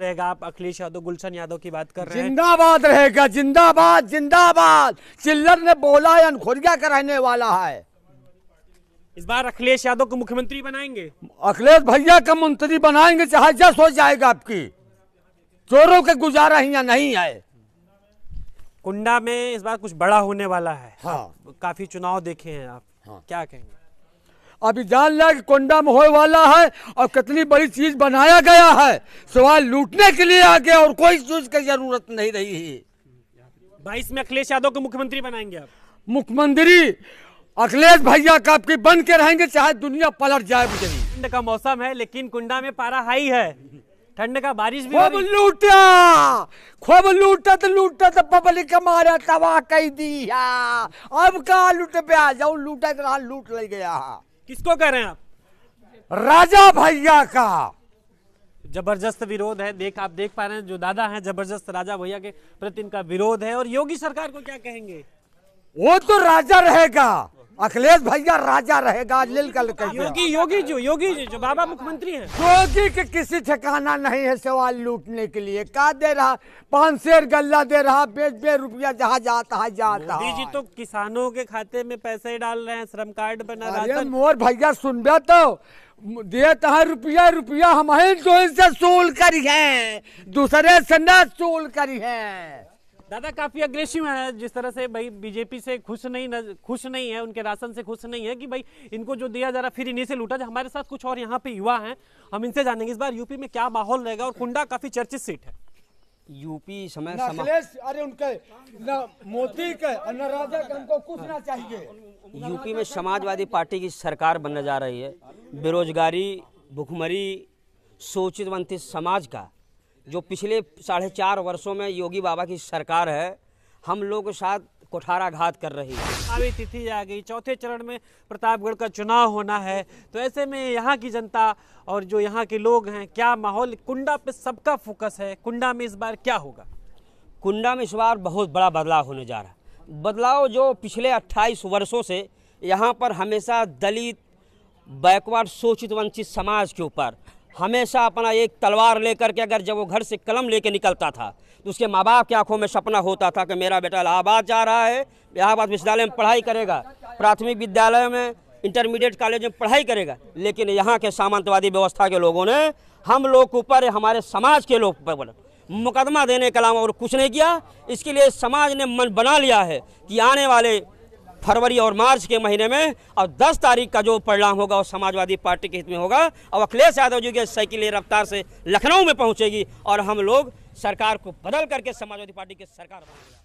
रहेगा आप अखिलेश यादव गुलशन यादव की बात कर रहे हैं जिंदाबाद रहेगा जिंदाबाद जिंदाबाद चिल्लर ने बोला है अनखुरिया कराने वाला है इस बार अखिलेश यादव को मुख्यमंत्री बनाएंगे अखिलेश भैया का मंत्री बनाएंगे चाहे जस हो जाएगा आपकी चोरों के गुजारा ही नहीं है कुंडा में इस बार कुछ बड़ा होने वाला है हाँ काफी चुनाव देखे हैं आप हाँ। क्या कहेंगे अभी जान लिया कि कोंडा में होने वाला है और कितनी बड़ी चीज बनाया गया है सवाल लूटने के लिए आ गया और कोई चीज की जरूरत नहीं रही है बाईस में अखिलेश यादव को मुख्यमंत्री बनाएंगे आप मुख्यमंत्री अखिलेश भैया का आपकी बन के रहेंगे चाहे दुनिया पलट जाए ठंड का मौसम है लेकिन कुंडा में पारा हाई है ठंड का बारिश भी खूब लूटा खूब लूटा तो लूटा तो पब्लिक मारा तबाह कह दिया अब कहा लूट पे आ जाऊ लूटा तो लूट ले गया किसको कह रहे हैं आप राजा भैया का जबरदस्त विरोध है देख आप देख पा रहे हैं जो दादा हैं जबरदस्त राजा भैया के प्रति इनका विरोध है और योगी सरकार को क्या कहेंगे वो तो राजा रहेगा अखिलेश भैया राजा रहेगा लिल कल योगी योगी जो योगी जी जो बाबा मुख्यमंत्री हैं योगी के किसी ठिकाना नहीं है सवाल लूटने के लिए का दे रहा पांच शेर गल्ला दे रहा बेच बे रुपया जहाँ जाता है जाता मोदी जी तो किसानों के खाते में पैसे डाल रहे हैं श्रम कार्ड बना रहे हैं मोर भैया सुनबे तो देता है रुपया रुपया हम तो से सोल करी है दूसरे से न सोल करी है दादा काफी अग्रेसिव है जिस तरह से भाई बीजेपी से खुश नहीं खुश नहीं है उनके राशन से खुश नहीं है कि भाई इनको जो दिया जा रहा फिर इन्हीं से लूटा जाए हमारे साथ कुछ और यहाँ पे युवा हैं हम इनसे जानेंगे इस बार यूपी में क्या माहौल रहेगा और कुंडा काफी चर्चित सीट है यूपी समय अरे उनके न मोदी के न राजा के हमको कुछ ना चाहिए यूपी में समाजवादी पार्टी की सरकार बनने जा रही है बेरोजगारी भुखमरी सोचित समाज का जो पिछले साढ़े चार वर्षों में योगी बाबा की सरकार है हम लोग के साथ कोठाराघात कर रही है अभी तिथि आ गई चौथे चरण में प्रतापगढ़ का चुनाव होना है तो ऐसे में यहाँ की जनता और जो यहाँ के लोग हैं क्या माहौल कुंडा पे सबका फोकस है कुंडा में इस बार क्या होगा कुंडा में इस बार बहुत बड़ा बदलाव होने जा रहा है बदलाव जो पिछले 28 वर्षों से यहाँ पर हमेशा दलित बैकवर्ड शोषित वंचित समाज के ऊपर हमेशा अपना एक तलवार लेकर के अगर जब वो घर से कलम लेके निकलता था तो उसके माँ बाप की आंखों में सपना होता था कि मेरा बेटा इलाहाबाद जा रहा है इलाहाबाद विश्वविद्यालय में पढ़ाई करेगा प्राथमिक विद्यालय में इंटरमीडिएट कॉलेज में पढ़ाई करेगा लेकिन यहाँ के सामंतवादी व्यवस्था के लोगों ने हम लोग ऊपर हमारे समाज के लोग पर मुकदमा देने के अलावा और कुछ नहीं किया इसके लिए समाज ने मन बना लिया है कि आने वाले फरवरी और मार्च के महीने में और 10 तारीख का जो परिणाम होगा वो समाजवादी पार्टी के हित में होगा और अखिलेश यादव जी के साइकिल रफ्तार से लखनऊ में पहुंचेगी और हम लोग सरकार को बदल करके समाजवादी पार्टी की सरकार